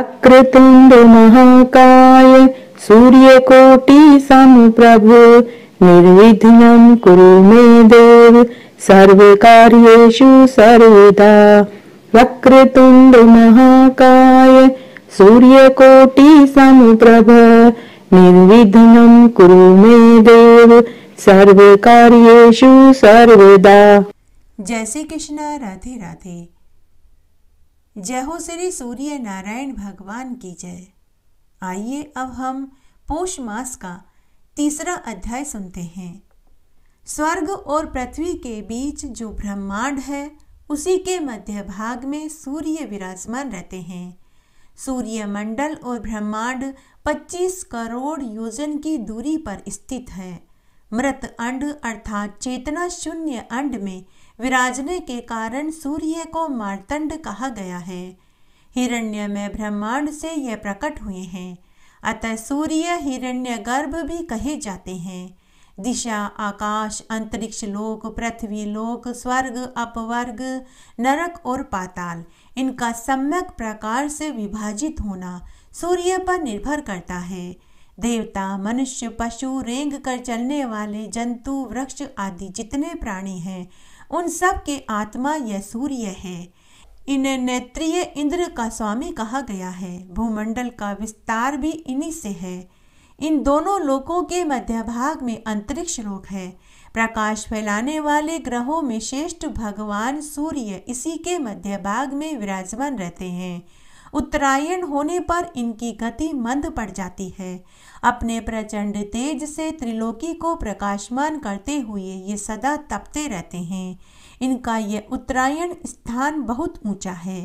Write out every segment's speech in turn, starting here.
महाकाय अकृतुण्डमहङ्काय सूर्यकोटिसमप्रभु निर्विघ्नं कुरु मे देव सर्वकार्येषु सर्वदा महाकाय वक्रतुण्डमहाकाय प्रभ निर्विघ्नं कुरु मे देव सर्वकार्येषु सर्वदा जय श्री कृष्ण राधे राधे जय हो श्री सूर्य नारायण भगवान की जय आइए अब हम पोष मास का तीसरा अध्याय सुनते हैं स्वर्ग और पृथ्वी के बीच जो ब्रह्मांड है उसी के मध्य भाग में सूर्य विराजमान रहते हैं सूर्य मंडल और ब्रह्मांड 25 करोड़ योजन की दूरी पर स्थित है मृत अंड अर्थात चेतना शून्य अंड में विराजने के कारण सूर्य को मारतंड कहा गया है हिरण्य में ब्रह्मांड से यह प्रकट हुए हैं अतः सूर्य हिरण्य गर्भ भी कहे जाते हैं दिशा आकाश अंतरिक्ष लोक पृथ्वी लोक स्वर्ग अपवर्ग नरक और पाताल इनका सम्यक प्रकार से विभाजित होना सूर्य पर निर्भर करता है देवता मनुष्य पशु रेंग कर चलने वाले जंतु वृक्ष आदि जितने प्राणी हैं उन सब के आत्मा यह सूर्य है इन्हें नेत्रीय इंद्र का स्वामी कहा गया है भूमंडल का विस्तार भी इन्हीं से है इन दोनों लोकों के मध्य भाग में अंतरिक्ष लोक है प्रकाश फैलाने वाले ग्रहों में श्रेष्ठ भगवान सूर्य इसी के मध्य भाग में विराजमान रहते हैं उत्तरायण होने पर इनकी गति मंद पड़ जाती है अपने प्रचंड तेज से त्रिलोकी को प्रकाशमान करते हुए ये सदा तपते रहते हैं इनका ये उत्तरायण स्थान बहुत ऊंचा है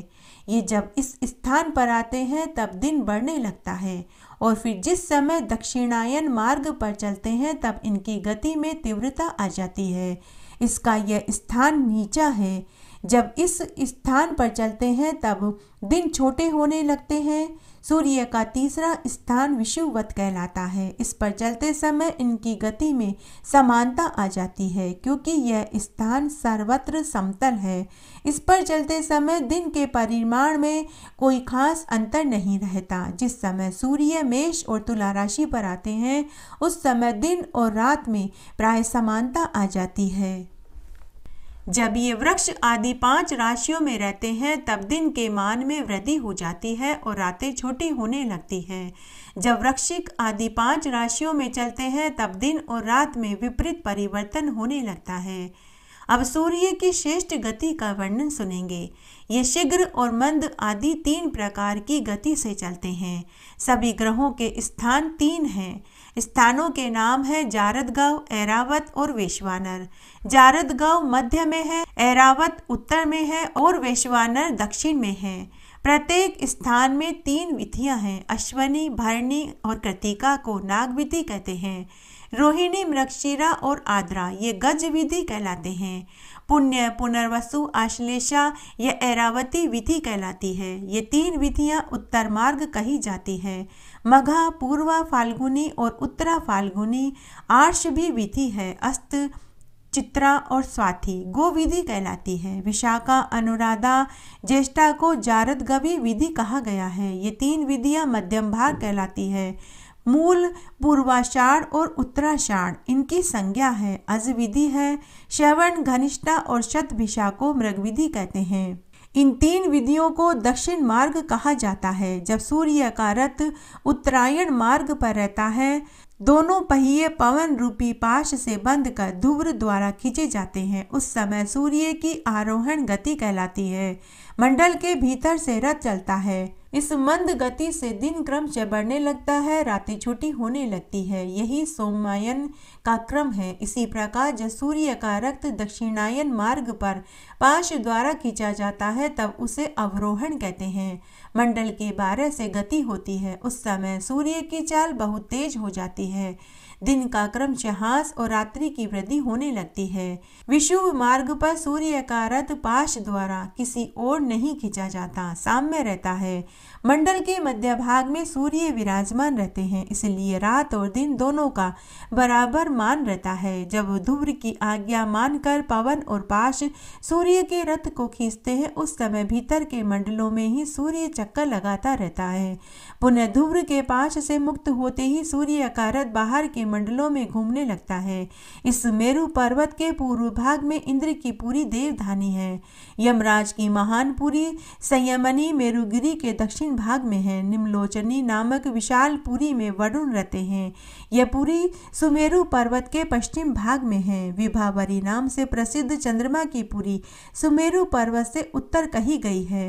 ये जब इस स्थान पर आते हैं तब दिन बढ़ने लगता है और फिर जिस समय दक्षिणायन मार्ग पर चलते हैं तब इनकी गति में तीव्रता आ जाती है इसका यह स्थान नीचा है जब इस स्थान पर चलते हैं तब दिन छोटे होने लगते हैं सूर्य का तीसरा स्थान विषुवत कहलाता है इस पर चलते समय इनकी गति में समानता आ जाती है क्योंकि यह स्थान सर्वत्र समतल है इस पर चलते समय दिन के परिमाण में कोई खास अंतर नहीं रहता जिस समय सूर्य मेष और तुला राशि पर आते हैं उस समय दिन और रात में प्राय समानता आ जाती है जब ये वृक्ष आदि पांच राशियों में रहते हैं तब दिन के मान में वृद्धि हो जाती है और रातें छोटी होने लगती हैं जब वृक्षिक आदि पांच राशियों में चलते हैं तब दिन और रात में विपरीत परिवर्तन होने लगता है अब सूर्य की श्रेष्ठ गति का वर्णन सुनेंगे ये शीघ्र और मंद आदि तीन प्रकार की गति से चलते हैं सभी ग्रहों के स्थान तीन हैं स्थानों के नाम हैं गांव एरावत और वेश्वानर गांव मध्य में है एरावत उत्तर में है और वेश्वानर दक्षिण में है प्रत्येक स्थान में तीन विधियां हैं अश्वनी भरणी और कृतिका को नाग विधि कहते हैं रोहिणी मृक्षिरा और आद्रा ये गज विधि कहलाते हैं पुण्य पुनर्वसु आश्लेषा यह एरावती विधि कहलाती है ये तीन विधियाँ उत्तर मार्ग कही जाती है मघा पूर्वा फाल्गुनी और उत्तरा फाल्गुनी आर्ष भी विधि है अस्त चित्रा और स्वाति गो विधि कहलाती है विशाखा अनुराधा ज्येष्ठा को जारद गवि विधि कहा गया है ये तीन विधियाँ मध्यम भाग कहलाती है मूल पूर्वाषाढ़ और उत्तराषाढ़ इनकी संज्ञा है अज विधि है श्रवण घनिष्ठा और शतभिषा को मृग विधि कहते हैं इन तीन विधियों को दक्षिण मार्ग कहा जाता है जब सूर्य का रथ उत्तरायण मार्ग पर रहता है दोनों पहिए पवन रूपी पाश से बंद कर धुव्र द्वारा खींचे जाते हैं उस समय सूर्य की आरोहण गति कहलाती है मंडल के भीतर से रथ चलता है इस मंद गति से दिन से बढ़ने लगता है रातें छोटी होने लगती है यही सोमायन का क्रम है इसी प्रकार जब सूर्य का रक्त दक्षिणायन मार्ग पर पाश द्वारा खींचा जाता है तब उसे अवरोहण कहते हैं मंडल के बारह से गति होती है उस समय सूर्य की चाल बहुत तेज हो जाती है दिन का क्रम चहास और रात्रि की वृद्धि होने लगती है विशुभ मार्ग पर सूर्य का रथ पाश द्वारा किसी ओर नहीं खींचा जाता साम्य रहता है मंडल के मध्य भाग में सूर्य विराजमान रहते हैं इसलिए रात और दिन दोनों का बराबर मान रहता है जब धूम्र की आज्ञा मानकर पवन और पाश सूर्य के रथ को खींचते हैं उस समय भीतर के मंडलों में ही सूर्य चक्कर लगाता रहता है पुनः धूम्र के पाश से मुक्त होते ही सूर्य का रथ बाहर के मंडलों में घूमने लगता है इस मेरु पर्वत के पूर्व भाग में इंद्र की पूरी देवधानी है यमराज की महानपुरी संयमनी मेरुगिरी के दक्षिण भाग में है निम्नलोचनी नामक विशाल पुरी में वरुण रहते हैं यह पूरी सुमेरु पर्वत के पश्चिम भाग में है विभावरी नाम से प्रसिद्ध चंद्रमा की पूरी सुमेरु पर्वत से उत्तर कही गई है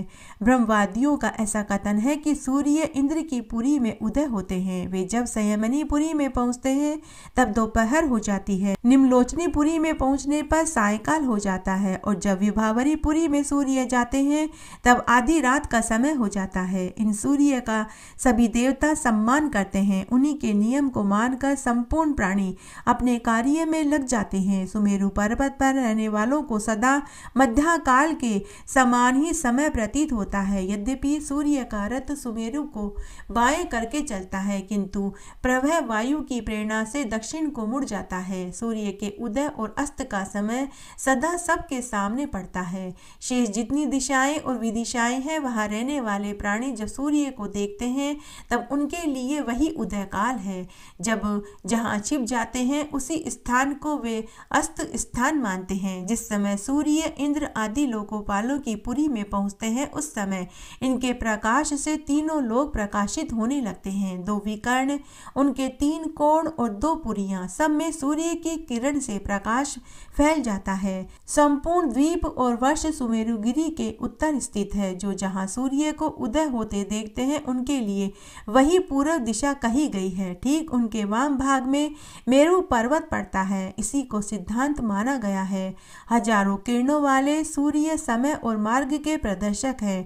ब्रह्मवादियों का ऐसा कथन है कि सूर्य इंद्र की पुरी में उदय होते हैं वे जब संयमनीपुरी में पहुंचते हैं तब दोपहर हो जाती है निम्नलोचनीपुरी में पहुंचने पर सायकाल हो जाता है और जब विभावरी पुरी में सूर्य जाते हैं तब आधी रात का समय हो जाता है इन सूर्य का सभी देवता सम्मान करते हैं उन्हीं के नियम को मान संसार संपूर्ण प्राणी अपने कार्य में लग जाते हैं सुमेरु पर्वत पर रहने वालों को सदा मध्याकाल के समान ही समय प्रतीत होता है यद्यपि सूर्य का रथ सुमेरु को बाएं करके चलता है किंतु प्रवह वायु की प्रेरणा से दक्षिण को मुड़ जाता है सूर्य के उदय और अस्त का समय सदा सबके सामने पड़ता है शेष जितनी दिशाएं और विदिशाएं हैं वहां रहने वाले प्राणी जब सूर्य को देखते हैं तब उनके लिए वही उदयकाल है जब जब जहाँ छिप जाते हैं उसी स्थान को वे अस्त स्थान मानते हैं जिस समय सूर्य इंद्र आदि लोकोपालों की पुरी में पहुँचते हैं उस समय इनके प्रकाश से तीनों लोग प्रकाशित होने लगते हैं दो विकर्ण उनके तीन कोण और दो पुरियाँ सब में सूर्य की किरण से प्रकाश फैल जाता है संपूर्ण द्वीप और वर्ष सुमेरुगिरी के उत्तर स्थित है जो जहाँ सूर्य को उदय होते देखते हैं उनके लिए वही पूर्व दिशा कही गई है ठीक उनके वाम भाग में मेरु पर्वत पड़ता है इसी को सिद्धांत माना गया है हजारों किरणों वाले सूर्य समय और मार्ग के प्रदर्शक हैं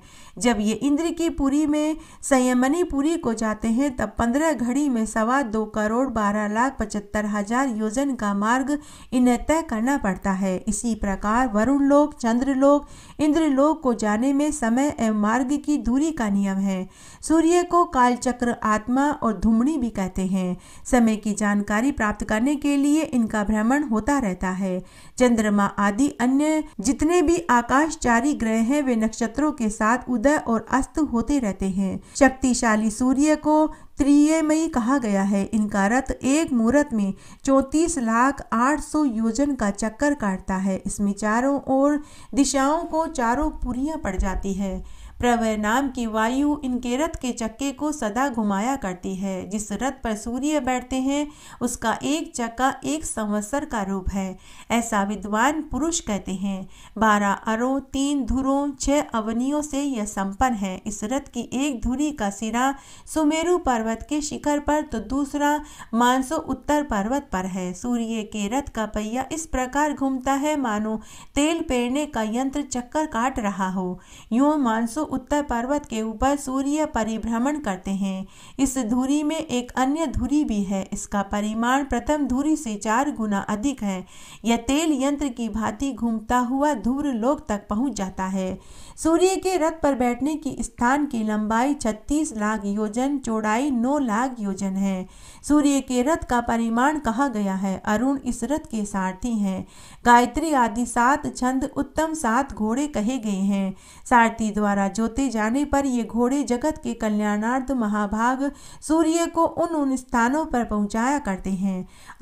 जब ये इंद्र की पुरी में संयमनी पुरी को जाते हैं तब पंद्रह घड़ी में सवा दो करोड़ बारह लाख पचहत्तर हजार योजन का मार्ग इन्हें तय करना पड़ता है इसी प्रकार वरुण लोक चंद्रलोक इंद्रलोक को जाने में समय एवं मार्ग की दूरी का नियम है सूर्य को कालचक्र आत्मा और धुमणी भी कहते हैं समय की जानकारी प्राप्त करने के लिए इनका भ्रमण होता रहता है चंद्रमा आदि अन्य जितने भी आकाशचारी ग्रह हैं वे नक्षत्रों के साथ उदय और अस्त होते रहते हैं शक्तिशाली सूर्य को त्रियमयी कहा गया है इनका रथ एक मुहूर्त में चौंतीस लाख आठ सौ योजन का चक्कर काटता है इसमें चारों ओर दिशाओं को चारों पूरियां पड़ जाती है प्रवय नाम की वायु इनके रथ के चक्के को सदा घुमाया करती है जिस रथ पर सूर्य बैठते हैं उसका एक चक्का एक संवत्सर का रूप है ऐसा विद्वान पुरुष कहते हैं बारह अरों तीन धुरों छह अवनियों से यह संपन्न है इस रथ की एक धुरी का सिरा सुमेरु पर्वत के शिखर पर तो दूसरा मानसो उत्तर पर्वत पर है सूर्य के रथ का पहिया इस प्रकार घूमता है मानो तेल पेरने का यंत्र चक्कर काट रहा हो यूं मानसो उत्तर पर्वत के ऊपर सूर्य परिभ्रमण करते हैं इस धुरी में एक अन्य धुरी भी है इसका परिमाण प्रथम धुरी से चार गुना अधिक है यह तेल यंत्र की भांति घूमता हुआ धूर लोक तक पहुंच जाता है सूर्य के रथ पर बैठने की स्थान की लंबाई 36 लाख योजन चौड़ाई 9 लाख योजन है सूर्य के रथ का परिमाण कहा गया है अरुण इस रथ के सारथी हैं गायत्री आदि सात छंद उत्तम सात घोड़े कहे गए हैं सारथी द्वारा जोते जाने पर ये घोड़े जगत के कल्याणार्थ महाभाग सूर्य को उन उन स्थानों पर पहुंचाया करते हैं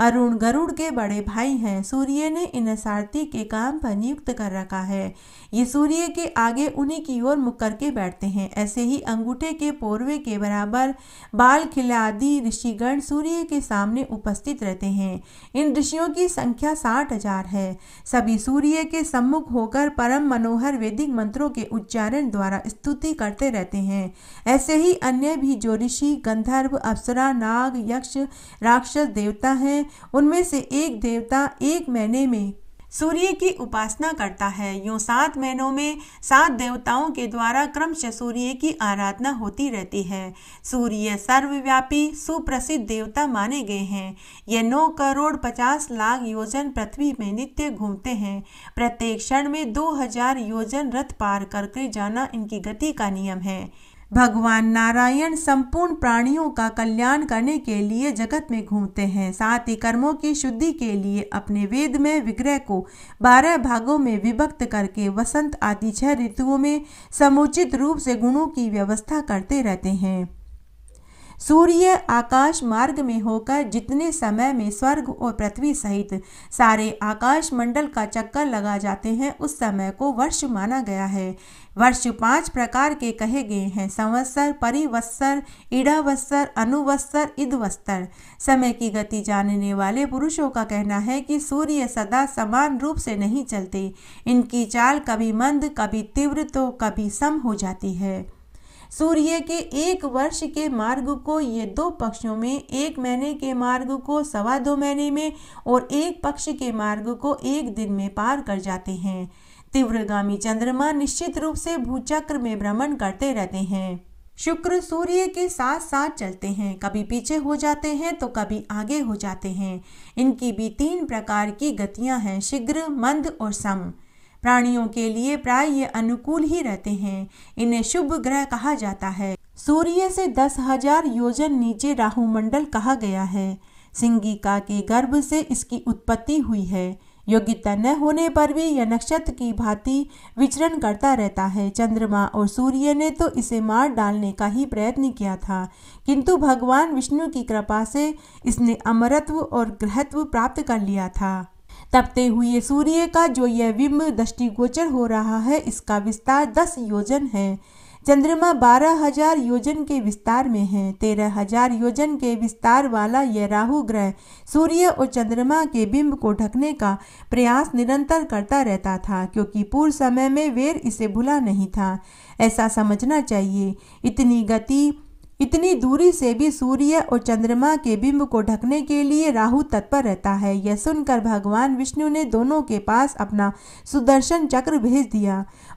अरुण गरुड़ के बड़े भाई हैं सूर्य ने इन सारथी के काम पर नियुक्त कर रखा है ये सूर्य के आगे उन्हीं की ओर मुकर के बैठते हैं ऐसे ही अंगूठे के पोर्वे के बराबर बाल खिलादी ऋषिगण सूर्य के सामने उपस्थित रहते हैं इन ऋषियों की संख्या साठ हजार है सभी सूर्य के सम्मुख होकर परम मनोहर वैदिक मंत्रों के उच्चारण द्वारा स्तुति करते रहते हैं ऐसे ही अन्य भी जो ऋषि गंधर्व अप्सरा नाग यक्ष राक्षस देवता हैं उनमें से एक देवता एक महीने में सूर्य की उपासना करता है यूँ सात महीनों में सात देवताओं के द्वारा क्रमशः सूर्य की आराधना होती रहती है सूर्य सर्वव्यापी सुप्रसिद्ध देवता माने गए हैं ये नौ करोड़ पचास लाख योजन पृथ्वी में नित्य घूमते हैं प्रत्येक क्षण में दो हजार योजन रथ पार करके जाना इनकी गति का नियम है भगवान नारायण संपूर्ण प्राणियों का कल्याण करने के लिए जगत में घूमते हैं साथ ही कर्मों की शुद्धि के लिए अपने वेद में विग्रह को बारह भागों में विभक्त करके वसंत आदि छह ऋतुओं में समुचित रूप से गुणों की व्यवस्था करते रहते हैं सूर्य आकाश मार्ग में होकर जितने समय में स्वर्ग और पृथ्वी सहित सारे आकाश मंडल का चक्कर लगा जाते हैं उस समय को वर्ष माना गया है वर्ष पांच प्रकार के कहे गए हैं संवत्सर परिवत्सर इडावत्सर अनुवत्सर इदवस्तर समय की गति जानने वाले पुरुषों का कहना है कि सूर्य सदा समान रूप से नहीं चलते इनकी चाल कभी मंद कभी तीव्र तो कभी सम हो जाती है सूर्य के एक वर्ष के मार्ग को ये दो पक्षों में एक महीने के मार्ग को सवा दो महीने में और एक पक्ष के मार्ग को एक दिन में पार कर जाते हैं तीव्रगामी चंद्रमा निश्चित रूप से भूचक्र में भ्रमण करते रहते हैं शुक्र सूर्य के साथ साथ चलते हैं कभी पीछे हो जाते हैं तो कभी आगे हो जाते हैं इनकी भी तीन प्रकार की गतियां हैं शीघ्र मंद और सम प्राणियों के लिए प्राय ये अनुकूल ही रहते हैं इन्हें शुभ ग्रह कहा जाता है सूर्य से दस हजार योजन नीचे राहु मंडल कहा गया है सिंगिका के गर्भ से इसकी उत्पत्ति हुई है योग्यता न होने पर भी यह नक्षत्र की भांति विचरण करता रहता है चंद्रमा और सूर्य ने तो इसे मार डालने का ही प्रयत्न किया था किंतु भगवान विष्णु की कृपा से इसने अमरत्व और ग्रहत्व प्राप्त कर लिया था तपते हुए सूर्य का जो यह बिंब दृष्टिगोचर हो रहा है इसका विस्तार दस योजन है चंद्रमा बारह हजार योजन के विस्तार में है तेरह हजार योजन के विस्तार वाला यह राहु ग्रह सूर्य और चंद्रमा के बिंब को ढकने का प्रयास निरंतर करता रहता था क्योंकि पूर्व समय में वेर इसे भुला नहीं था ऐसा समझना चाहिए इतनी गति इतनी दूरी से भी सूर्य और चंद्रमा के बिंब को ढकने के लिए राहु तत्पर रहता है यह सुनकर भगवान विष्णु ने दोनों के पास अपना सुदर्शन चक्र भेज दिया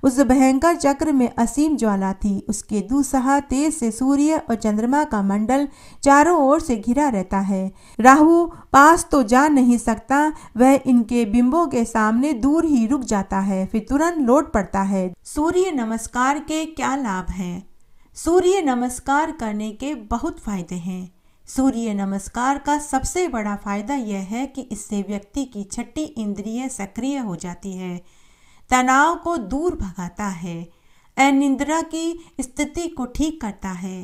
उस भयंकर चक्र में असीम ज्वाला थी उसके दूसहा तेज से सूर्य और चंद्रमा का मंडल चारों ओर से घिरा रहता है राहु पास तो जा नहीं सकता वह इनके बिंबों के सामने दूर ही रुक जाता है फिर तुरंत लौट पड़ता है सूर्य नमस्कार के क्या लाभ हैं सूर्य नमस्कार करने के बहुत फायदे हैं सूर्य नमस्कार का सबसे बड़ा फायदा यह है कि इससे व्यक्ति की छठी इंद्रिय सक्रिय हो जाती है तनाव को दूर भगाता है अनिंद्रा की स्थिति को ठीक करता है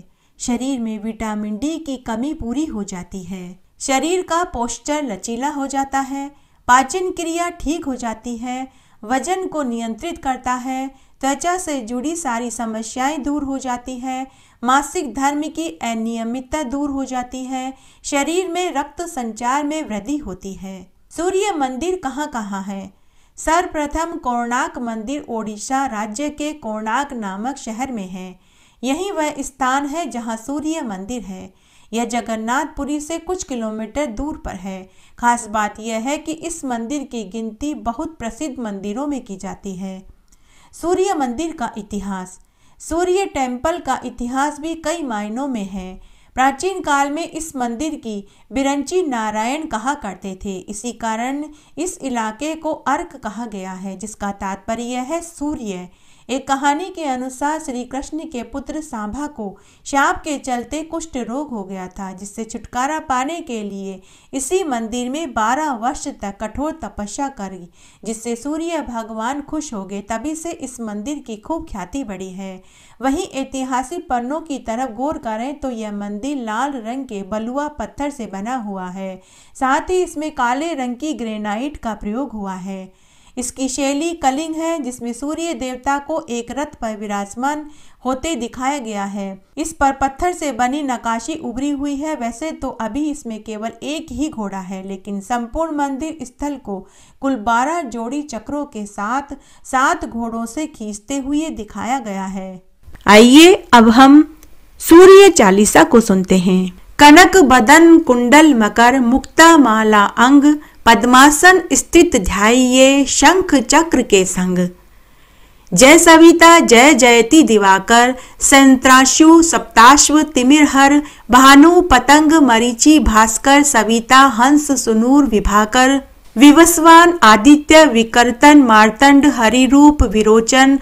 शरीर में विटामिन डी की कमी पूरी हो जाती है शरीर का पोस्चर लचीला हो जाता है पाचन क्रिया ठीक हो जाती है वजन को नियंत्रित करता है त्वचा से जुड़ी सारी समस्याएं दूर हो जाती है मासिक धर्म की अनियमितता दूर हो जाती है शरीर में रक्त संचार में वृद्धि होती है सूर्य मंदिर कहाँ कहाँ है सर्वप्रथम कोणार्क मंदिर ओडिशा राज्य के कोणार्क नामक शहर में है यही वह स्थान है जहाँ सूर्य मंदिर है यह जगन्नाथपुरी से कुछ किलोमीटर दूर पर है खास बात यह है कि इस मंदिर की गिनती बहुत प्रसिद्ध मंदिरों में की जाती है सूर्य मंदिर का इतिहास सूर्य टेम्पल का इतिहास भी कई मायनों में है प्राचीन काल में इस मंदिर की बिरंची नारायण कहा करते थे इसी कारण इस इलाके को अर्क कहा गया है जिसका तात्पर्य है सूर्य एक कहानी के अनुसार श्री कृष्ण के पुत्र सांभा को शाप के चलते कुष्ठ रोग हो गया था जिससे छुटकारा पाने के लिए इसी मंदिर में बारह वर्ष तक कठोर तपस्या करी जिससे सूर्य भगवान खुश हो गए तभी से इस मंदिर की खूब ख्याति बढ़ी है वहीं ऐतिहासिक पन्नों की तरफ गौर करें तो यह मंदिर लाल रंग के बलुआ पत्थर से बना हुआ है साथ ही इसमें काले रंग की ग्रेनाइट का प्रयोग हुआ है इसकी शैली कलिंग है जिसमें सूर्य देवता को एक रथ पर विराजमान होते दिखाया गया है इस पर पत्थर से बनी नकाशी उभरी हुई है वैसे तो अभी इसमें केवल एक ही घोड़ा है लेकिन संपूर्ण मंदिर स्थल को कुल बारह जोड़ी चक्रों के साथ सात घोड़ों से खींचते हुए दिखाया गया है आइए अब हम सूर्य चालीसा को सुनते हैं कनक बदन कुंडल मकर मुक्ता माला अंग पद्मासन स्थित ध्याये शंख चक्र के संग जय सविता जय जयति दिवाकर संत्राशु सप्ताश्व तिमिरहर भानु पतंग मरीचि भास्कर सविता हंस सुनूर विभाकर विवस्वान आदित्य विकर्तन मार्तंड रूप विरोचन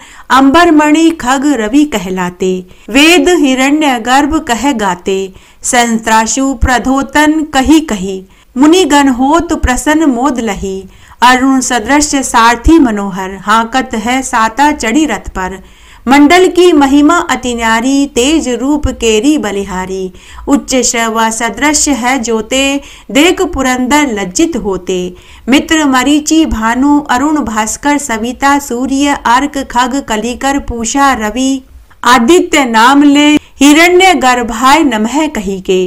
मणि खग रवि कहलाते वेद हिरण्य गर्भ कह गाते संत्राशु प्रधोतन कही कही मुनिगण हो तो प्रसन्न मोद लही अरुण सदृश सारथी मनोहर हाकत है साता चढ़ी रथ पर मंडल की महिमा अति न्यारी तेज रूप केरी बलिहारी उच्च शव सदृश है जोते देख पुरंदर लज्जित होते मित्र मरीचि भानु अरुण भास्कर सविता सूर्य अर्क खग कलिकर पूषा रवि आदित्य नाम ले हिरण्य गर्भाय नमः कही के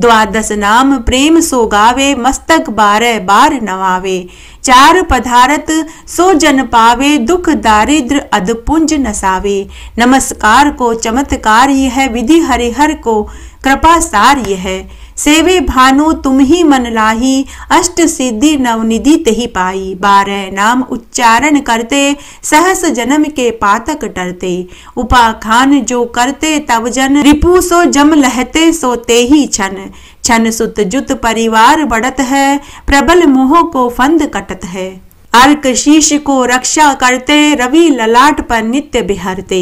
द्वादश नाम प्रेम सो गावे मस्तक बारह बार नवावे चार पधारत सो जन पावे दुख दारिद्र अदपुंज नसावे नमस्कार को चमत्कार यह है विधि हरिहर को कृपा सार यह सेवे भानु तुम ही मन लाही अष्ट सिद्धि नवनिधि तही पाई बारह नाम उच्चारण करते सहस जन्म के पातक डरते उपाखान जो करते तब जन रिपु सो जम लहते सोते ही छन छन सुत जुत परिवार बढ़त है प्रबल मोह को फंद कटत है अर्क कशीश को रक्षा करते रवि ललाट पर नित्य बिहारते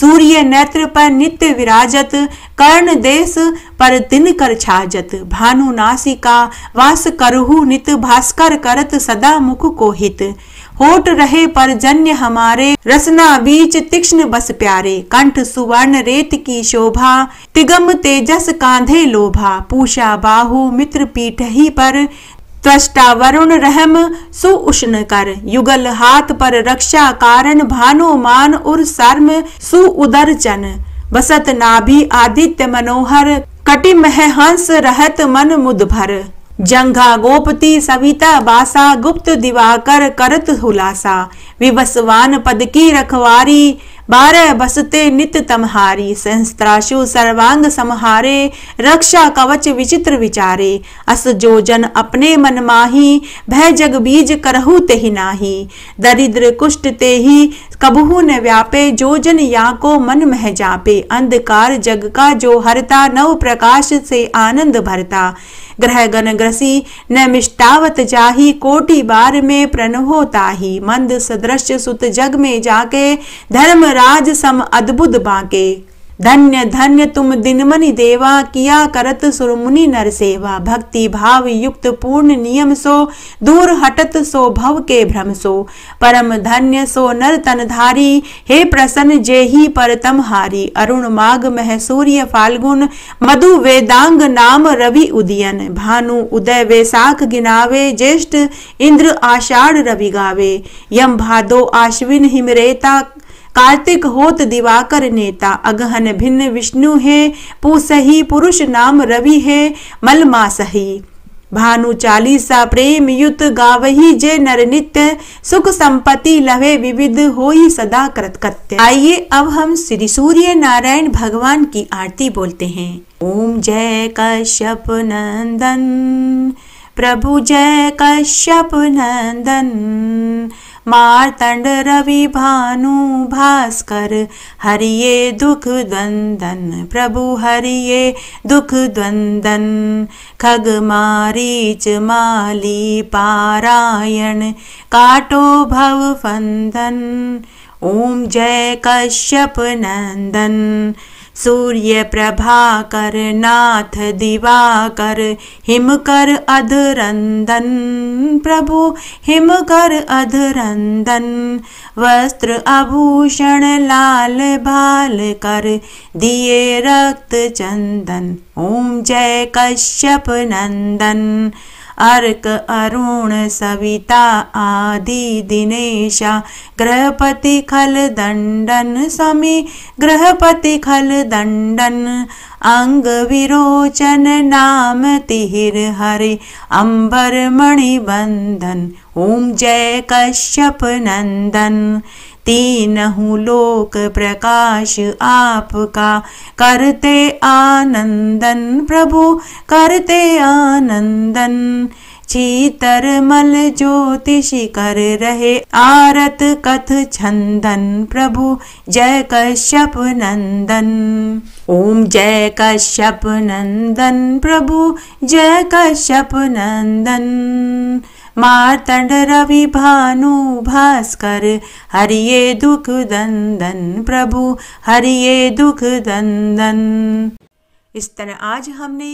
सूर्य नेत्र पर नित्य विराजत कर्ण देश पर दिन कर छाजत भानु नासिका वास करहु नित भास्कर करत सदा मुख को हित होट रहे पर जन्य हमारे रसना बीच तीक्ष्ण बस प्यारे कंठ सुवर्ण रेत की शोभा तिगम तेजस कांधे लोभा पूषा बाहु मित्र पीठ ही पर त्वष्टा वरुण रहम सो उष्ण कर युगल हाथ पर रक्षा कारण भानो मान उर सर्म सु उदर चन बसत नाभि आदित्य मनोहर कटिम है हंस रहत मन मुद भर जंघा गोपति सविता बासा गुप्त दिवाकर करत हुलासा विवसवान पद की रखवारी बारह बसते नित तमहारी सहस्त्राशु सर्वांग समहारे रक्षा कवच विचित्र विचारे अस जो जन अपने मन माही भय जग बीज करहु ते ही नाही दरिद्र कुष्ट ते ही कबहू न व्यापे जो जन या को मन मह जापे अंधकार जग का जो हरता नव प्रकाश से आनंद भरता ग्रह गण ग्रसी मिष्टावत जाही कोटि बार में प्रण होता ही मंद सदृश सुत जग में जाके धर्मराज सम अद्भुत बाके धन्य धन्य तुम मनि देवा किया करत मुनि नर सेवा भक्ति भाव युक्त पूर्ण नियम सो दूर हटत सो भव के भ्रम सो परम धन्य सो नर तनधारी हे प्रसन्न जे ही तम हारी अरुण माघ मह सूर्य फाल्गुन मधु वेदांग नाम रवि उदयन भानु उदय वैसाख गिनावे ज्येष्ठ इंद्र आषाढ़ रवि गावे यम भादो आश्विन हिमरेता कार्तिक होत दिवाकर नेता अगहन भिन्न विष्णु है पूसही पुरुष नाम रवि है मलमा सही भानु चालीसा प्रेम युत गावही जय नर नित्य सुख संपत्ति लवे विविध हो ही सदा कृतकृत्य आइए अब हम श्री सूर्य नारायण भगवान की आरती बोलते हैं ओम जय कश्यप नंदन प्रभु जय कश्यप नंदन मार्तण्ड रवि भानु भास्कर हरिये द्वन्दन् प्रभु हरिये दुख खग मारीच माली पारायण काटो भव फन्दन् ॐ जय कश्यप नंदन। सूर्य नाथ दिवाकर हिमकर अधरन्दन् प्रभु हिमकर अधरन्दन् वस्त्र आभूषण लाल कर दिए रक्त चन्दन् ॐ जय कश्यप नन्दन् अर्क अरुण सविता आदि दिनेशा गृहपति खल दण्डन् समी गृहपति खल दण्डन् विरोचन नाम तिहिर हरि मणि बंधन ॐ जय कश्यप नंदन। तीन हूँ लोक प्रकाश आपका करते आनंदन प्रभु करते आनंदन चीतर मल ज्योतिष कर रहे आरत कथ छंदन प्रभु जय कश्यप नंदन ओम जय कश्यप नंदन प्रभु जय कश्यप नंदन मार्तंड रवि भानु भास्कर हरिये दुख दंदन प्रभु हरिये दुख दंदन इस तरह आज हमने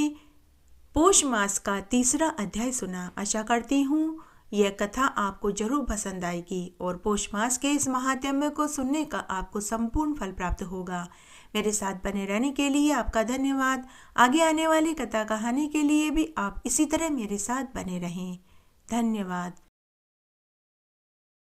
पोष मास का तीसरा अध्याय सुना आशा करती हूँ यह कथा आपको जरूर पसंद आएगी और पोष मास के इस महात्म्य को सुनने का आपको संपूर्ण फल प्राप्त होगा मेरे साथ बने रहने के लिए आपका धन्यवाद आगे आने वाली कथा कहानी के लिए भी आप इसी तरह मेरे साथ बने रहें धन्यवाद